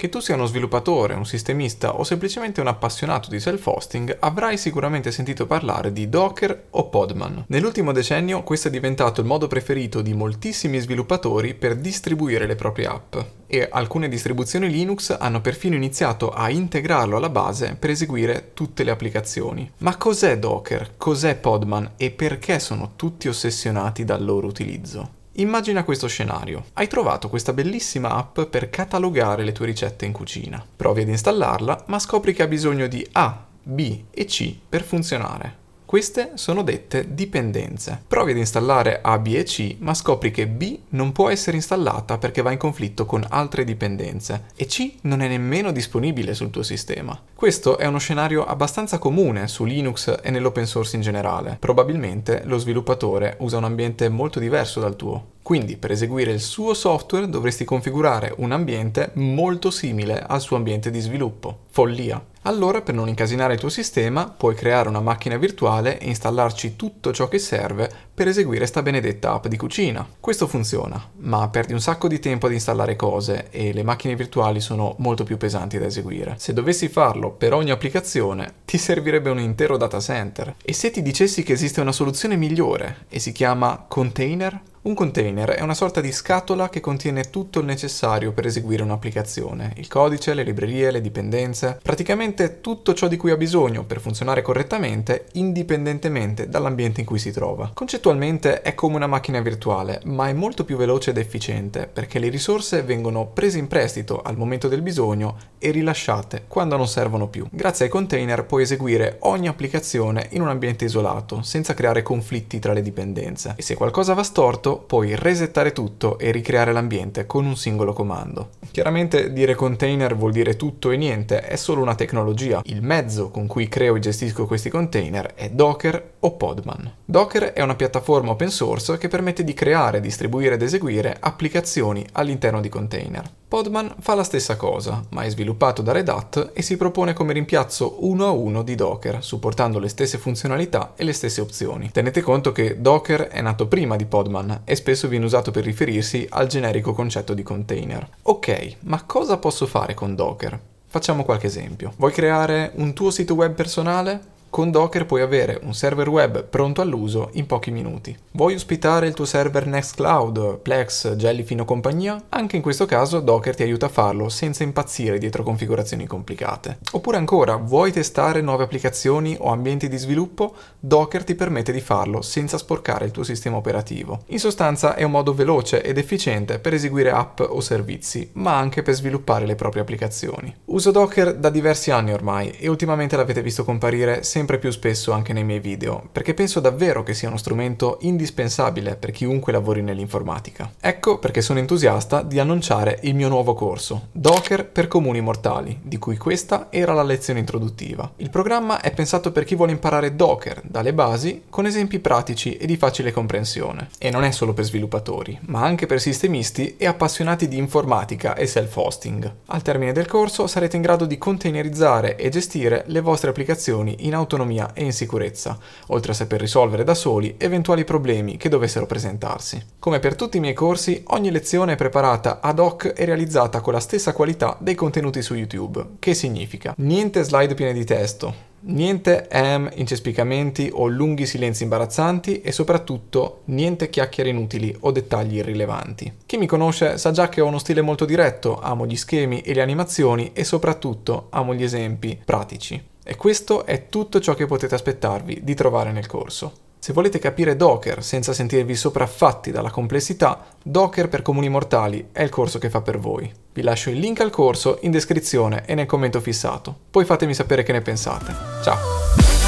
Che tu sia uno sviluppatore, un sistemista o semplicemente un appassionato di self-hosting, avrai sicuramente sentito parlare di Docker o Podman. Nell'ultimo decennio questo è diventato il modo preferito di moltissimi sviluppatori per distribuire le proprie app e alcune distribuzioni Linux hanno perfino iniziato a integrarlo alla base per eseguire tutte le applicazioni. Ma cos'è Docker? Cos'è Podman e perché sono tutti ossessionati dal loro utilizzo? Immagina questo scenario. Hai trovato questa bellissima app per catalogare le tue ricette in cucina. Provi ad installarla, ma scopri che ha bisogno di A, B e C per funzionare. Queste sono dette dipendenze. Provi ad installare A, B e C, ma scopri che B non può essere installata perché va in conflitto con altre dipendenze e C non è nemmeno disponibile sul tuo sistema. Questo è uno scenario abbastanza comune su Linux e nell'open source in generale. Probabilmente lo sviluppatore usa un ambiente molto diverso dal tuo. Quindi per eseguire il suo software dovresti configurare un ambiente molto simile al suo ambiente di sviluppo. Follia! Allora, per non incasinare il tuo sistema, puoi creare una macchina virtuale e installarci tutto ciò che serve per eseguire sta benedetta app di cucina. Questo funziona, ma perdi un sacco di tempo ad installare cose e le macchine virtuali sono molto più pesanti da eseguire. Se dovessi farlo per ogni applicazione, ti servirebbe un intero data center. E se ti dicessi che esiste una soluzione migliore e si chiama container? Un container è una sorta di scatola che contiene tutto il necessario per eseguire un'applicazione, il codice, le librerie, le dipendenze, praticamente tutto ciò di cui ha bisogno per funzionare correttamente indipendentemente dall'ambiente in cui si trova. Concettualmente è come una macchina virtuale, ma è molto più veloce ed efficiente perché le risorse vengono prese in prestito al momento del bisogno e rilasciate quando non servono più. Grazie ai container puoi eseguire ogni applicazione in un ambiente isolato, senza creare conflitti tra le dipendenze. E se qualcosa va storto, contatto, puoi resettare tutto e ricreare l'ambiente con un singolo comando. Chiaramente dire container vuol dire tutto e niente, è solo una tecnologia. Il mezzo con cui creo e gestisco questi container è Docker o Podman. Docker è una piattaforma open source che permette di creare, distribuire ed eseguire applicazioni all'interno di container. Podman fa la stessa cosa, ma è sviluppato da Red Hat e si propone come rimpiazzo uno a uno di Docker, supportando le stesse funzionalità e le stesse opzioni. Tenete conto che Docker è nato prima di Podman e spesso viene usato per riferirsi al generico concetto di container. Ok, ma cosa posso fare con Docker? Facciamo qualche esempio. Vuoi creare un tuo sito web personale? Con Docker puoi avere un server web pronto all'uso in pochi minuti. Vuoi ospitare il tuo server Nextcloud, Plex, Jellyfin o compagnia? Anche in questo caso Docker ti aiuta a farlo senza impazzire dietro configurazioni complicate. Oppure ancora, vuoi testare nuove applicazioni o ambienti di sviluppo? Docker ti permette di farlo senza sporcare il tuo sistema operativo. In sostanza è un modo veloce ed efficiente per eseguire app o servizi, ma anche per sviluppare le proprie applicazioni. Uso Docker da diversi anni ormai e ultimamente l'avete visto comparire sempre sempre più spesso anche nei miei video, perché penso davvero che sia uno strumento indispensabile per chiunque lavori nell'informatica. Ecco perché sono entusiasta di annunciare il mio nuovo corso, Docker per comuni mortali, di cui questa era la lezione introduttiva. Il programma è pensato per chi vuole imparare Docker dalle basi con esempi pratici e di facile comprensione. E non è solo per sviluppatori, ma anche per sistemisti e appassionati di informatica e self-hosting. Al termine del corso sarete in grado di containerizzare e gestire le vostre applicazioni in automazione autonomia e in sicurezza, oltre a saper risolvere da soli eventuali problemi che dovessero presentarsi. Come per tutti i miei corsi, ogni lezione è preparata ad hoc e realizzata con la stessa qualità dei contenuti su YouTube, che significa niente slide piene di testo, Niente ehm, incespicamenti o lunghi silenzi imbarazzanti e soprattutto niente chiacchiere inutili o dettagli irrilevanti. Chi mi conosce sa già che ho uno stile molto diretto, amo gli schemi e le animazioni e soprattutto amo gli esempi pratici. E questo è tutto ciò che potete aspettarvi di trovare nel corso. Se volete capire Docker senza sentirvi sopraffatti dalla complessità, Docker per comuni mortali è il corso che fa per voi. Vi lascio il link al corso in descrizione e nel commento fissato. Poi fatemi sapere che ne pensate. Ciao!